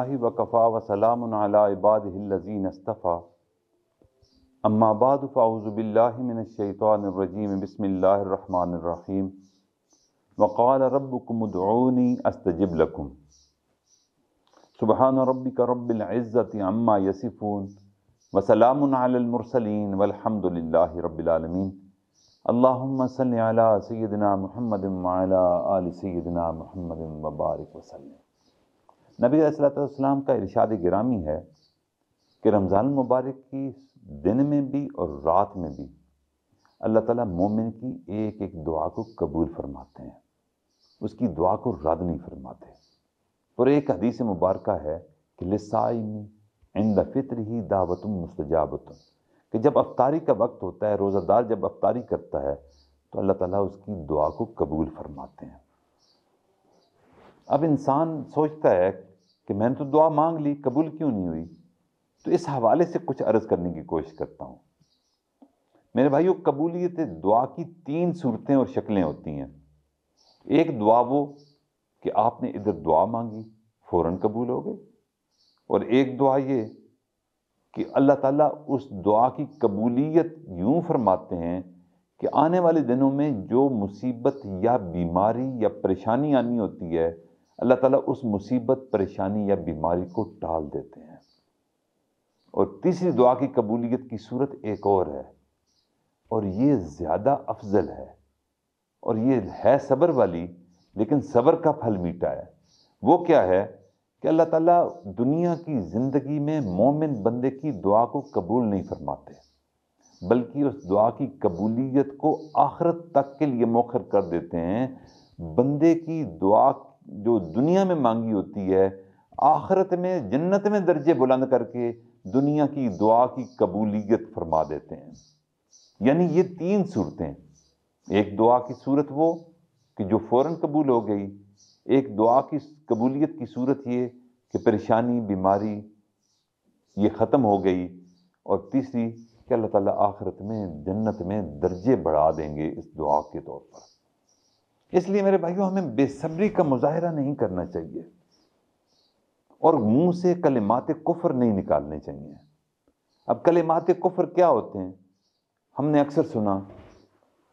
वकफ़ा वसलाम इबादीन अस्तफ़ा अम्माबाद फ़ाउज़बिल्लिमिनशैतरजीम बसमीम वक़ाल रबकमदनी अस्तजब लकुम सुबहान रबिक रब्ज़त अम्मा यसिफ़ून वसलामसलिन वलहमदिल्ला रबालमीन अल्लाम सल सैदना महमद आल सैदना महमद वबारक वसलम नबी सलाम का इरशाद गिरामी है कि रमज़ान मुबारक की दिन में भी और रात में भी अल्लाह ताला मोमिन की एक एक दुआ को कबूल फरमाते हैं उसकी दुआ को रद नहीं फरमाते और एक हदीस मुबारक है कि लसाइमी इंद फितर ही दावतम मुस्तजाबतम कि जब अफ्तारी का वक्त होता है रोज़ादार जब अफ्तारी करता है तो अल्लाह ताला उसकी दुआ को कबूल फरमाते हैं अब इंसान सोचता है कि मैंने तो दुआ मांग ली कबूल क्यों नहीं हुई तो इस हवाले से कुछ अर्ज़ करने की कोशिश करता हूँ मेरे भाइयों कबूलियत दुआ की तीन सूरतें और शक्लें होती हैं एक दुआ वो कि आपने इधर दुआ मांगी फ़ौर कबूल हो गई और एक दुआ ये कि अल्लाह ताला उस दुआ की कबूलियत यूं फरमाते हैं कि आने वाले दिनों में जो मुसीबत या बीमारी या परेशानी आनी होती है अल्लाह ताला उस मुसीबत परेशानी या बीमारी को टाल देते हैं और तीसरी दुआ की कबूलियत की सूरत एक और है और ये ज़्यादा अफजल है और ये है सब्र वाली लेकिन सब्र का फल मीठा है वो क्या है कि अल्लाह ताला दुनिया की ज़िंदगी में मोमिन बंदे की दुआ को कबूल नहीं फरमाते बल्कि उस दुआ की कबूलियत को आखरत तक के लिए मौखर कर देते हैं बंदे की दुआ जो दुनिया में मांगी होती है आखरत में जन्नत में दर्जे बुलंद करके दुनिया की दुआ की कबूलियत फरमा देते हैं यानी ये तीन सूरतें एक दुआ की सूरत वो कि जो फ़ौर कबूल हो गई एक दुआ की कबूलियत की सूरत ये कि परेशानी बीमारी ये ख़त्म हो गई और तीसरी कि अल्लाह ताला आखरत में जन्नत में दर्जे बढ़ा देंगे इस दुआ के तौर पर इसलिए मेरे भाइयों हमें बेसब्री का मुजाहरा नहीं करना चाहिए और मुंह से कलिमात कुफर नहीं निकालने चाहिए अब कलिमात कुफर क्या होते हैं हमने अक्सर सुना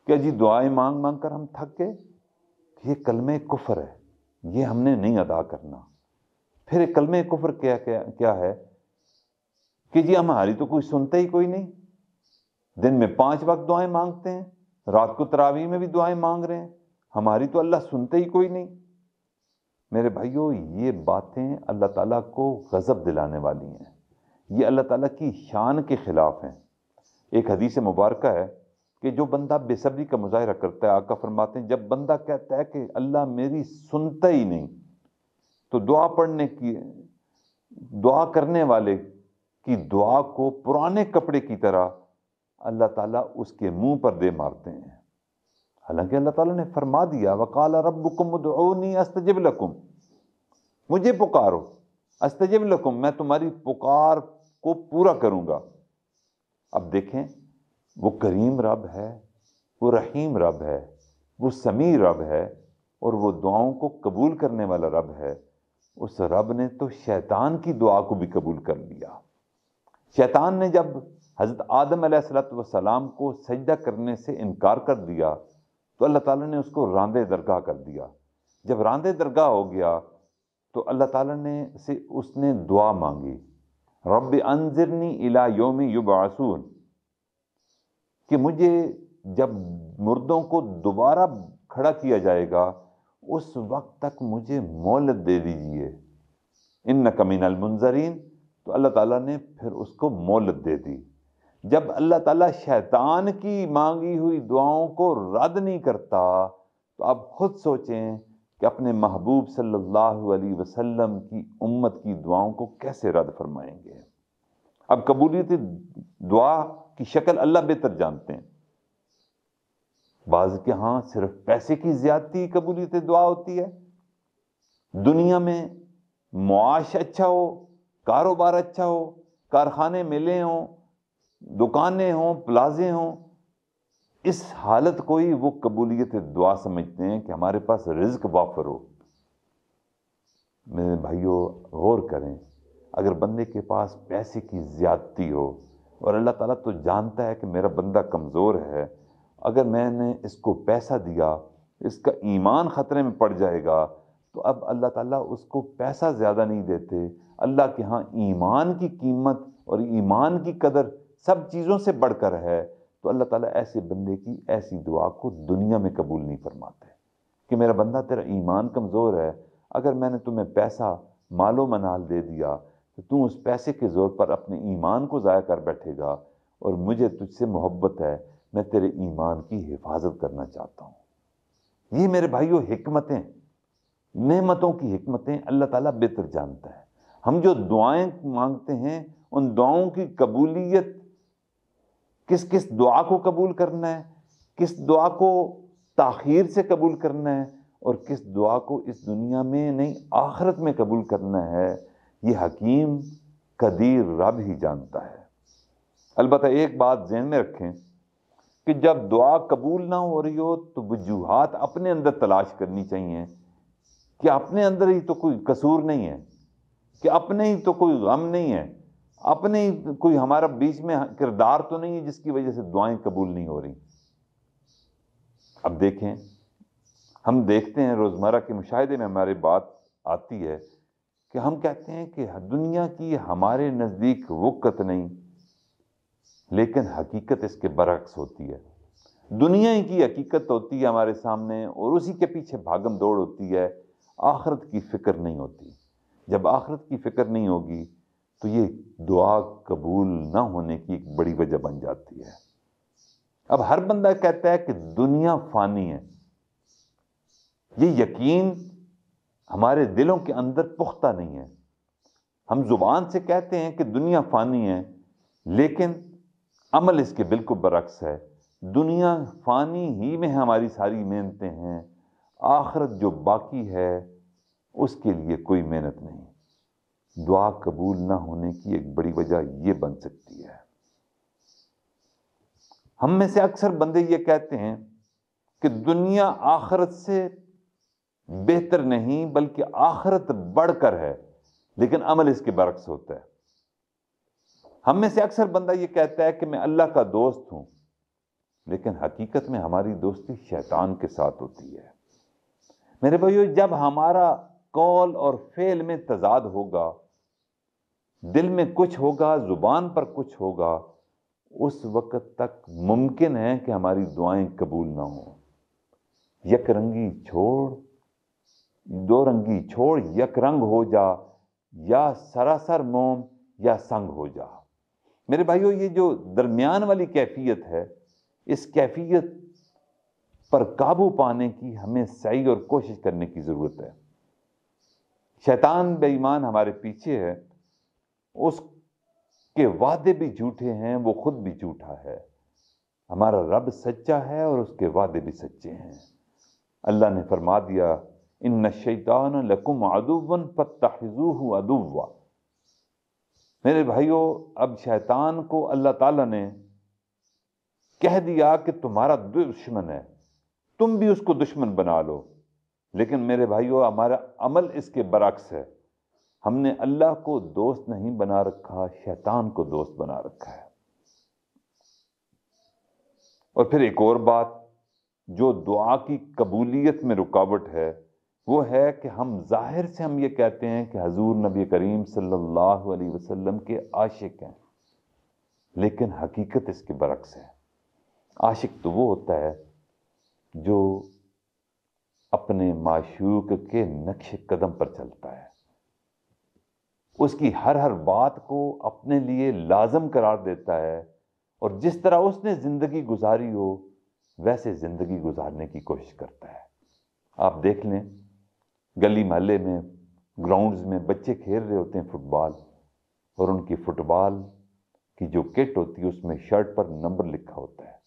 कि जी दुआएं मांग मांग कर हम थक गए ये कलम कुफर है ये हमने नहीं अदा करना फिर कलम कुफर क्या क्या क्या है कि जी हमारी तो कोई सुनते ही कोई नहीं दिन में पांच वक्त दुआएं मांगते हैं रात को तरावी में भी दुआएं मांग रहे हैं हमारी तो अल्लाह सुनते ही कोई नहीं मेरे भाइयों ये बातें अल्लाह ताला को गज़ब दिलाने वाली हैं ये अल्लाह ताला की शान के ख़िलाफ़ हैं एक हदीस मुबारक है कि जो बंदा बेसब्री का मुजाहरा करता है आका फरमाते हैं जब बंदा कहता है कि अल्लाह मेरी सुनता ही नहीं तो दुआ पढ़ने की दुआ करने वाले की दुआ को पुराने कपड़े की तरह अल्लाह ताला उसके मुंह पर दे मारते हैं हालांकि अल्लाह ताला ने फरमा दिया वकाल रबनी अस्तजब लकुम मुझे पुकारो अस्तजब लकुम मैं तुम्हारी पुकार को पूरा करूँगा अब देखें वो करीम रब है वो रहीम रब है वो समी रब है और वो दुआओं को कबूल करने वाला रब है उस रब ने तो शैतान की दुआ को भी कबूल कर लिया शैतान ने जब हज़रत आदम सलाम को सजदा करने से इनकार कर दिया तो अल्लाह ताला ने उसको रांदे दरगाह कर दिया जब रांदे दरगाह हो गया तो अल्लाह ताला ने से उसने दुआ मांगी रब अनजरनी इला योम युबासून कि मुझे जब मुर्दों को दोबारा खड़ा किया जाएगा उस वक्त तक मुझे मोहलत दे दीजिए इन कमीन अलमंजरीन तो अल्लाह ताला ने फिर उसको मोहलत दे दी जब अल्लाह ताला शैतान की मांगी हुई दुआओं को रद्द नहीं करता तो आप खुद सोचें कि अपने महबूब सल्लल्लाहु अलैहि वसल्लम की उम्मत की दुआओं को कैसे रद्द फरमाएंगे अब कबूलियत दुआ की शक्ल अल्लाह बेहतर जानते हैं बाज के यहाँ सिर्फ पैसे की ज्यादती कबूलियत दुआ होती है दुनिया में मुआश अच्छा हो कारोबार अच्छा हो कारखाने मिले हों दुकानें हों प्लाजे हों इस हालत को ही वो कबूलियत दुआ समझते हैं कि हमारे पास रिज्क वाफर हो मेरे भाइयों गौर करें अगर बंदे के पास पैसे की ज़्यादती हो और अल्लाह ताला तो जानता है कि मेरा बंदा कमज़ोर है अगर मैंने इसको पैसा दिया इसका ईमान ख़तरे में पड़ जाएगा तो अब अल्लाह ताला उसको पैसा ज़्यादा नहीं देते अल्लाह के यहाँ ईमान की कीमत और ईमान की कदर सब चीज़ों से बढ़कर है तो अल्लाह ताला ऐसे बंदे की ऐसी दुआ को दुनिया में कबूल नहीं फरमाते कि मेरा बंदा तेरा ईमान कमज़ोर है अगर मैंने तुम्हें पैसा मालो मनाल दे दिया तो तू उस पैसे के ज़ोर पर अपने ईमान को ज़ाया कर बैठेगा और मुझे तुझसे मोहब्बत है मैं तेरे ईमान की हिफाजत करना चाहता हूँ ये मेरे भाइयों हमतें नमतों की हमतें अल्लाह ताला बेहतर जानता है हम जो दुआएं मांगते हैं उन दुआओं की कबूलियत किस किस दुआ को कबूल करना है किस दुआ को ताखीर से कबूल करना है और किस दुआ को इस दुनिया में नहीं आखरत में कबूल करना है ये हकीम कदीर रब ही जानता है अलबत् एक बात जहन में रखें कि जब दुआ कबूल ना हो रही हो तो वजूहत अपने अंदर तलाश करनी चाहिए कि अपने अंदर ही तो कोई कसूर नहीं है कि अपने ही तो कोई गम नहीं है अपने कोई हमारा बीच में किरदार तो नहीं है जिसकी वजह से दुआएं कबूल नहीं हो रही अब देखें हम देखते हैं रोज़मर्रा के मुशाहदे में हमारे बात आती है कि हम कहते हैं कि दुनिया की हमारे नज़दीक वक़्त नहीं लेकिन हकीकत इसके बरक्स होती है दुनिया की हकीकत होती है हमारे सामने और उसी के पीछे भागम दौड़ होती है आखरत की फ़िक्र नहीं होती जब आखरत की फ़िक्र नहीं होगी तो ये दुआ कबूल ना होने की एक बड़ी वजह बन जाती है अब हर बंदा कहता है कि दुनिया फानी है ये यकीन हमारे दिलों के अंदर पुख्ता नहीं है हम जुबान से कहते हैं कि दुनिया फानी है लेकिन अमल इसके बिल्कुल बरक्स है दुनिया फानी ही में हमारी सारी मेहनतें हैं आखरत जो बाकी है उसके लिए कोई मेहनत नहीं दुआ कबूल ना होने की एक बड़ी वजह यह बन सकती है हम में से अक्सर बंदे ये कहते हैं कि दुनिया आखरत से बेहतर नहीं बल्कि आखरत बढ़कर है लेकिन अमल इसके बरक्स होता है हम में से अक्सर बंदा ये कहता है कि मैं अल्लाह का दोस्त हूं लेकिन हकीकत में हमारी दोस्ती शैतान के साथ होती है मेरे भाइयों जब हमारा कॉल और फेल में तजाद होगा दिल में कुछ होगा ज़ुबान पर कुछ होगा उस वक़्त तक मुमकिन है कि हमारी दुआएं कबूल ना हों यक रंगी छोड़ दो रंगी छोड़ यक रंग हो जा या सरासर मोम या संग हो जा मेरे भाइयों ये जो दरमियान वाली कैफियत है इस कैफियत पर काबू पाने की हमें सही और कोशिश करने की ज़रूरत है शैतान बेईमान हमारे पीछे है उसके वादे भी झूठे हैं वो खुद भी झूठा है हमारा रब सच्चा है और उसके वादे भी सच्चे हैं अल्लाह ने फरमा दिया इन न शैतान लकुम अदुवन पत्ताजू अदुवा मेरे भाइयों अब शैतान को अल्लाह ताला ने कह दिया कि तुम्हारा दुश्मन है तुम भी उसको दुश्मन बना लो लेकिन मेरे भाइयों हमारा अमल इसके बरक्स है हमने अल्लाह को दोस्त नहीं बना रखा शैतान को दोस्त बना रखा है और फिर एक और बात जो दुआ की कबूलियत में रुकावट है वो है कि हम जाहिर से हम ये कहते हैं कि हजूर नबी करीम सल्लल्लाहु अलैहि वसल्लम के आशिक हैं लेकिन हकीकत इसके बरक्स है आशिक तो वो होता है जो अपने माशूक के नक्श कदम पर चलता है उसकी हर हर बात को अपने लिए लाजम करार देता है और जिस तरह उसने ज़िंदगी गुजारी हो वैसे ज़िंदगी गुजारने की कोशिश करता है आप देख लें गली महल्ले में ग्राउंड्स में बच्चे खेल रहे होते हैं फुटबॉल और उनकी फुटबॉल की जो किट होती है उसमें शर्ट पर नंबर लिखा होता है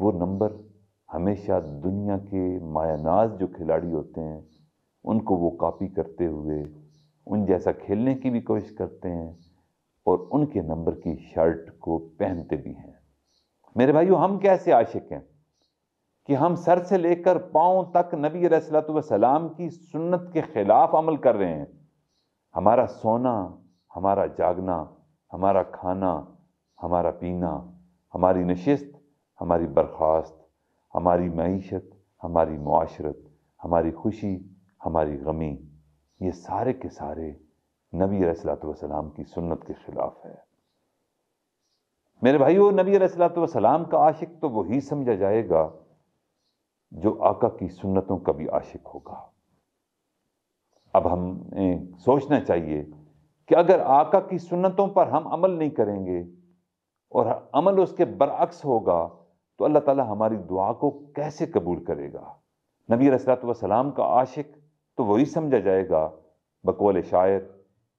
वो नंबर हमेशा दुनिया के मायानाज जो खिलाड़ी होते हैं उनको वो कॉपी करते हुए उन जैसा खेलने की भी कोशिश करते हैं और उनके नंबर की शर्ट को पहनते भी हैं मेरे भाइयों हम कैसे आशिक हैं कि हम सर से लेकर पाँव तक नबी सलाम की सुन्नत के ख़िलाफ़ अमल कर रहे हैं हमारा सोना हमारा जागना हमारा खाना हमारा पीना हमारी नशस्त हमारी बर्खास्त हमारी मीशत हमारी माशरत हमारी खुशी हमारी गमी ये सारे के सारे नबी सलाम की सुन्नत के खिलाफ है मेरे भाई वो नबी सलाम का आशिक तो वही समझा जाएगा जो आका की सुन्नतों का भी आशिक होगा अब हम सोचना चाहिए कि अगर आका की सुन्नतों पर हम अमल नहीं करेंगे और अमल उसके बरअक्स होगा तो अल्लाह ताला हमारी दुआ को कैसे कबूल करेगा नबी सलाम का आशिक तो वही समझा जाएगा बकौल शायर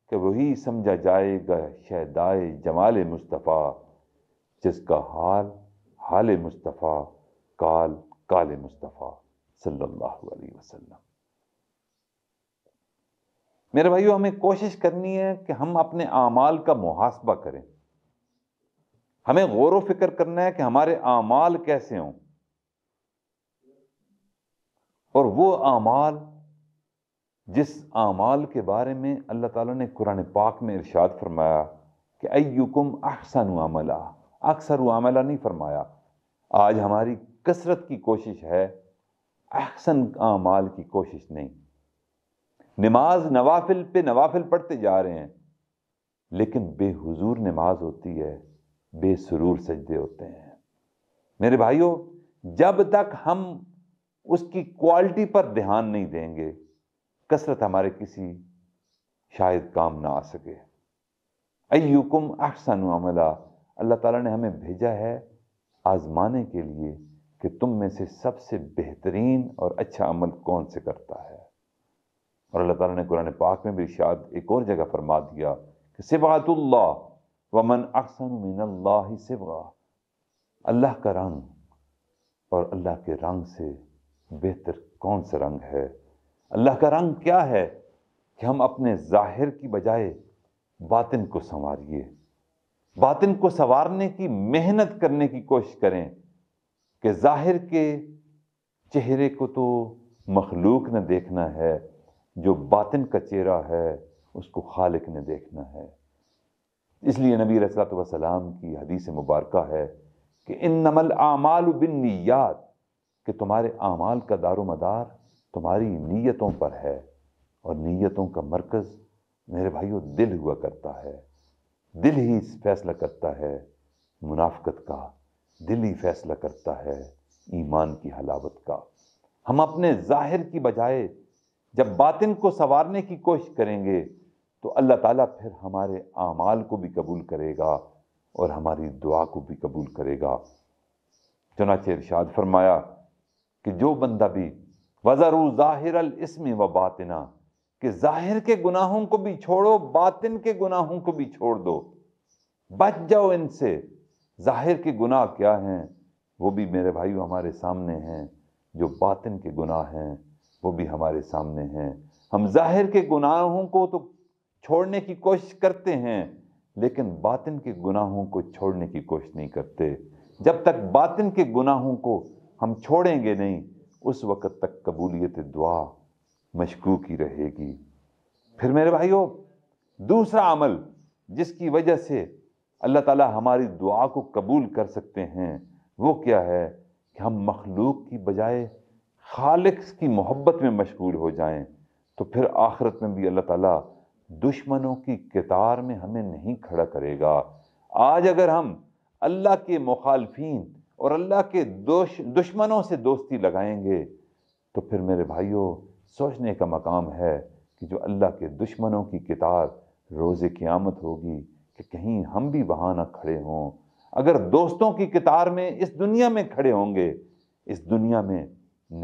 कि वही समझा जाएगा शहदाए जमाल मुस्तफ़ा जिसका हाल हाल मुस्तफ़ा काल काल मुस्तफ़ा सल्लल्लाहु अलैहि वसल्लम मेरे भाइयों हमें कोशिश करनी है कि हम अपने आमाल का मुहासबा करें हमें गौर फिक्र करना है कि हमारे आमाल कैसे हों और वो आमाल जिस आमाल के बारे में अल्लाह ताला ने कुरान पाक में इरशाद फरमाया कि अयुकुम अहसन अमला अक्सर अमला नहीं फरमाया आज हमारी कसरत की कोशिश है अहसन आमाल की कोशिश नहीं नमाज नवाफिल पे नवाफिल पढ़ते जा रहे हैं लेकिन बेहुजूर नमाज होती है बेसरूर सजदे होते हैं मेरे भाइयों जब तक हम उसकी क्वालिटी पर ध्यान नहीं देंगे कसरत हमारे किसी शायद काम ना आ सके अयुकुम अहसन अमला अल्लाह ताला ने हमें भेजा है आजमाने के लिए कि तुम में से सबसे बेहतरीन और अच्छा अमल कौन से करता है और अल्लाह ताला ने कुरान पाक में भी शायद एक और जगह फरमा दिया कि सिबातुल्ला वमन अहसन मिनल्ला सिबा अल्लाह का रंग और अल्लाह के रंग से बेहतर कौन सा रंग है अल्लाह का रंग क्या है कि हम अपने ज़ाहिर की बजाय बातिन को संवारिए बातिन को संवारने की मेहनत करने की कोशिश करें कि ज़ाहिर के चेहरे को तो मखलूक ने देखना है जो बातिन का चेहरा है उसको खालिक ने देखना है इसलिए नबी वसलाम की हदीस मुबारक है कि इन नमल आमाल बिन नियात कि तुम्हारे आमाल का दारो मदार तुम्हारी नीयतों पर है और नीयतों का मरकज़ मेरे भाइयों दिल हुआ करता है दिल ही फैसला करता है मुनाफ्त का दिल ही फैसला करता है ईमान की हलावत का हम अपने ज़ाहिर की बजाय जब बातिन को संवारने की कोशिश करेंगे तो अल्लाह ताला फिर हमारे आमाल को भी कबूल करेगा और हमारी दुआ को भी कबूल करेगा चनाचे इरशाद फरमाया कि जो बंदा भी वज़र ज़ाहिर इसमें व बातना कि ज़ाहिर के गुनाहों को भी छोड़ो बातिन के गुनाहों को भी छोड़ दो बच जाओ इनसे ज़ाहिर के गुनाह क्या हैं वो भी मेरे भाइयों हमारे सामने हैं जो बातिन के गुनाह हैं वो भी हमारे सामने हैं हम ज़ाहिर के गुनाहों को तो छोड़ने की कोशिश करते हैं लेकिन बातिन के गुनाहों को छोड़ने की कोशिश नहीं करते जब तक बातिन के गुनाहों को हम छोड़ेंगे नहीं उस वक़्त तक कबूलियत दुआ मशकूक ही रहेगी फिर मेरे भाइयों दूसरा अमल जिसकी वजह से अल्लाह ताला हमारी दुआ को कबूल कर सकते हैं वो क्या है कि हम मखलूक की बजाय खालिक की मोहब्बत में मशगूल हो जाएं तो फिर आखिरत में भी अल्लाह ताला दुश्मनों की कतार में हमें नहीं खड़ा करेगा आज अगर हम अल्लाह के मुखालफी और अल्लाह के दोष दुश्मनों से दोस्ती लगाएंगे तो फिर मेरे भाइयों सोचने का मकाम है कि जो अल्लाह के दुश्मनों की किताब की क़्यामत होगी कि कहीं हम भी वहाँ ना खड़े हों अगर दोस्तों की कितार में इस दुनिया में खड़े होंगे इस दुनिया में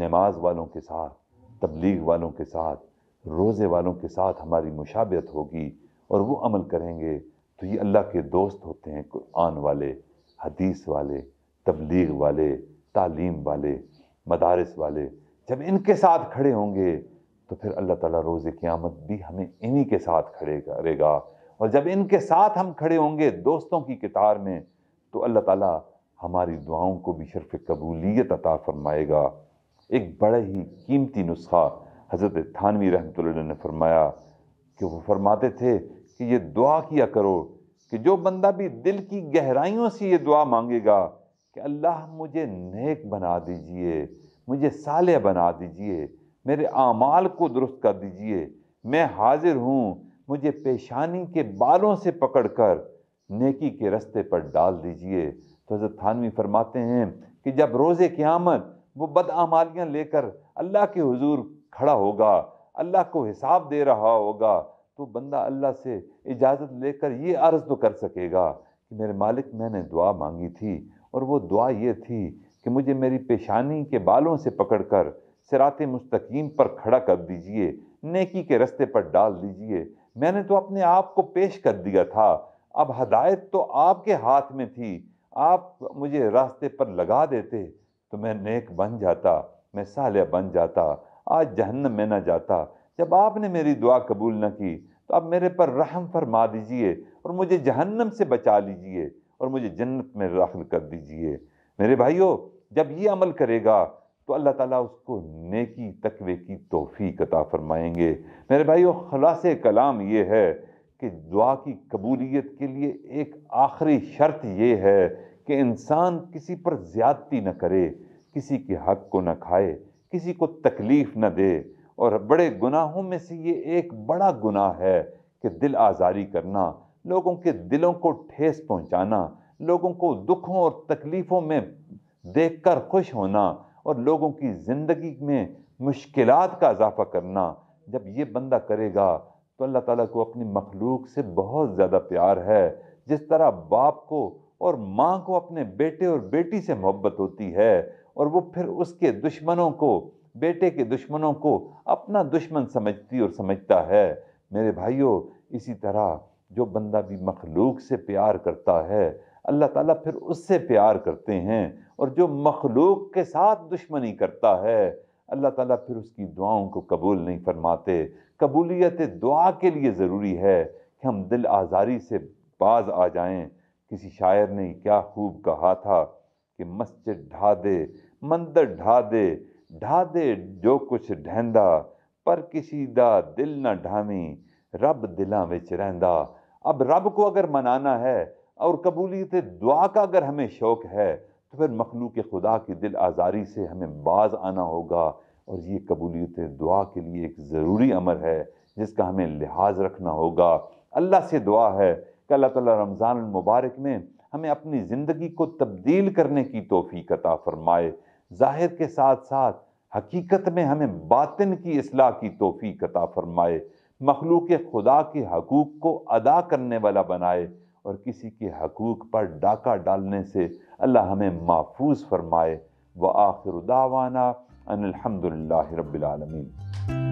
नमाज वालों के साथ तबलीग वालों के साथ रोज़े वालों के साथ हमारी मुशाबियत होगी और वो अमल करेंगे तो ये अल्लाह के दोस्त होते हैं कुरान वाले हदीस वाले तबलीग वाले तालीम वाले मदारस वाले जब इनके साथ खड़े होंगे तो फिर अल्लाह ताला रोज़े क़्यामत भी हमें इन्हीं के साथ खड़े करेगा और जब इनके साथ हम खड़े होंगे दोस्तों की कतार में तो अल्लाह ताला हमारी दुआओं को भी शर्फ कबूलियत अता फरमाएगा एक बड़ा ही कीमती नुस्खा हज़रत थानवी रहमत ने फरमाया कि वो फरमाते थे कि ये दुआ किया करो कि जो बंदा भी दिल की गहराइयों से ये दुआ मांगेगा कि अल्लाह मुझे नेक बना दीजिए मुझे साले बना दीजिए मेरे आमाल को दुरुस्त कर दीजिए मैं हाजिर हूँ मुझे पेशानी के बालों से पकड़ कर नेकी के रस्ते पर डाल दीजिए तो हज़रत थानवी फरमाते हैं कि जब की क़्यामत वो बदआमालियाँ लेकर अल्लाह के हुजूर खड़ा होगा अल्लाह को हिसाब दे रहा होगा तो बंदा अल्लाह से इजाज़त लेकर ये अर्ज़ तो कर सकेगा कि मेरे मालिक मैंने दुआ मांगी थी और वो दुआ ये थी कि मुझे मेरी पेशानी के बालों से पकड़कर सिरात मुस्तकीम पर खड़ा कर दीजिए नेकी के रस्ते पर डाल दीजिए मैंने तो अपने आप को पेश कर दिया था अब हदायत तो आपके हाथ में थी आप मुझे रास्ते पर लगा देते तो मैं नेक बन जाता मैं साल बन जाता आज जहन्नम में ना जाता जब आपने मेरी दुआ कबूल न की तो अब मेरे पर रहम फरमा दीजिए और मुझे जहन्नम से बचा लीजिए और मुझे जन्नत में दाखिल कर दीजिए मेरे भाइयों जब ये अमल करेगा तो अल्लाह ताला उसको नेकी तकवे की तोहफ़ी कता फरमाएंगे मेरे भाइयों खलास कलाम ये है कि दुआ की कबूलियत के लिए एक आखिरी शर्त ये है कि इंसान किसी पर ज़्यादती न करे किसी के हक को न खाए किसी को तकलीफ़ न दे और बड़े गुनाहों में से ये एक बड़ा गुनाह है कि दिल आज़ारी करना लोगों के दिलों को ठेस पहुंचाना लोगों को दुखों और तकलीफ़ों में देखकर खुश होना और लोगों की ज़िंदगी में मुश्किल का इजाफा करना जब ये बंदा करेगा तो अल्लाह ताला को अपनी मखलूक से बहुत ज़्यादा प्यार है जिस तरह बाप को और माँ को अपने बेटे और बेटी से मोहब्बत होती है और वो फिर उसके दुश्मनों को बेटे के दुश्मनों को अपना दुश्मन समझती और समझता है मेरे भाइयों इसी तरह जो बंदा भी मखलूक से प्यार करता है अल्लाह ताला फिर उससे प्यार करते हैं और जो मखलूक के साथ दुश्मनी करता है अल्लाह ताला फिर उसकी दुआओं को कबूल नहीं फरमाते कबूलियत दुआ के लिए ज़रूरी है कि हम दिल आज़ारी से बाज आ जाएं किसी शायर ने क्या खूब कहा था कि मस्जिद ढा दे मंदिर ढा दे ढा दे जो कुछ ढहंदा पर किसी दा दिल ना ढामी रब दिलों में रहंदा अब रब को अगर मनाना है और कबूलियत दुआ का अगर हमें शौक़ है तो फिर मखलूक खुदा की दिल आज़ारी से हमें बाज आना होगा और ये कबूलियत दुआ के लिए एक ज़रूरी अमर है जिसका हमें लिहाज रखना होगा अल्लाह से दुआ है कि अल्लाह ताला रमज़ान मुबारक में हमें अपनी ज़िंदगी को तब्दील करने की तोहफ़ी कता फ़रमाए ज़ाहिर के साथ साथ हकीकत में हमें बातिन की असलाह की तोफ़ी क़ता फ़रमाए मखलूक खुदा के हकूक़ को अदा करने वाला बनाए और किसी के हकूक़ पर डाका डालने से अल्लाह हमें महफूज फरमाए व आखिर दावाना अनिलहमदिल्ला रबालमीन